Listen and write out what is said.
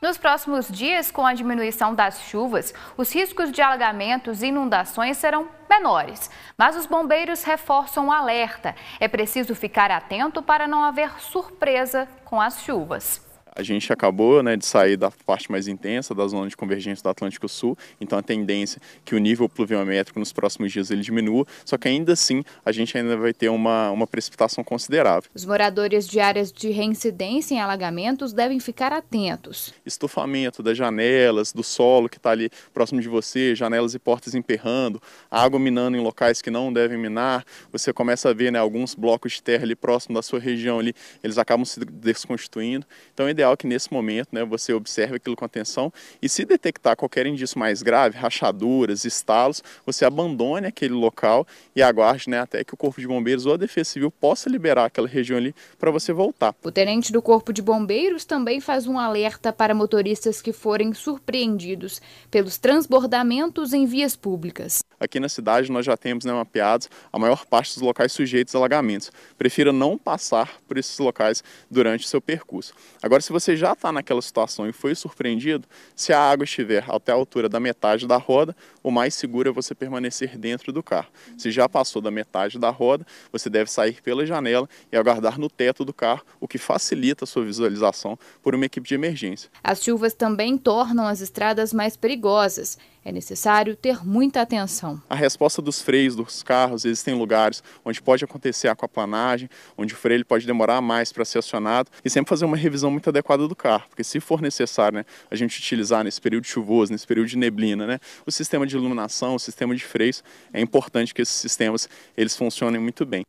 Nos próximos dias, com a diminuição das chuvas, os riscos de alagamentos e inundações serão menores. Mas os bombeiros reforçam o alerta. É preciso ficar atento para não haver surpresa com as chuvas a gente acabou né, de sair da parte mais intensa da zona de convergência do Atlântico Sul, então a tendência é que o nível pluviométrico nos próximos dias ele diminua, só que ainda assim a gente ainda vai ter uma, uma precipitação considerável. Os moradores de áreas de reincidência em alagamentos devem ficar atentos. Estufamento das janelas, do solo que está ali próximo de você, janelas e portas emperrando, água minando em locais que não devem minar, você começa a ver né, alguns blocos de terra ali próximo da sua região ali, eles acabam se desconstituindo. Então é ideal que nesse momento né, você observe aquilo com atenção e se detectar qualquer indício mais grave, rachaduras, estalos, você abandone aquele local e aguarde né, até que o Corpo de Bombeiros ou a Defesa Civil possa liberar aquela região ali para você voltar. O tenente do Corpo de Bombeiros também faz um alerta para motoristas que forem surpreendidos pelos transbordamentos em vias públicas. Aqui na cidade nós já temos né, mapeados a maior parte dos locais sujeitos a alagamentos. Prefira não passar por esses locais durante o seu percurso. Agora, se se você já está naquela situação e foi surpreendido, se a água estiver até a altura da metade da roda, o mais seguro é você permanecer dentro do carro. Se já passou da metade da roda, você deve sair pela janela e aguardar no teto do carro, o que facilita a sua visualização por uma equipe de emergência. As chuvas também tornam as estradas mais perigosas. É necessário ter muita atenção. A resposta dos freios dos carros, existem lugares onde pode acontecer aquaplanagem, onde o freio pode demorar mais para ser acionado e sempre fazer uma revisão muito adequada adequada do carro, porque se for necessário né, a gente utilizar nesse período chuvoso, nesse período de neblina, né, o sistema de iluminação, o sistema de freios, é importante que esses sistemas eles funcionem muito bem.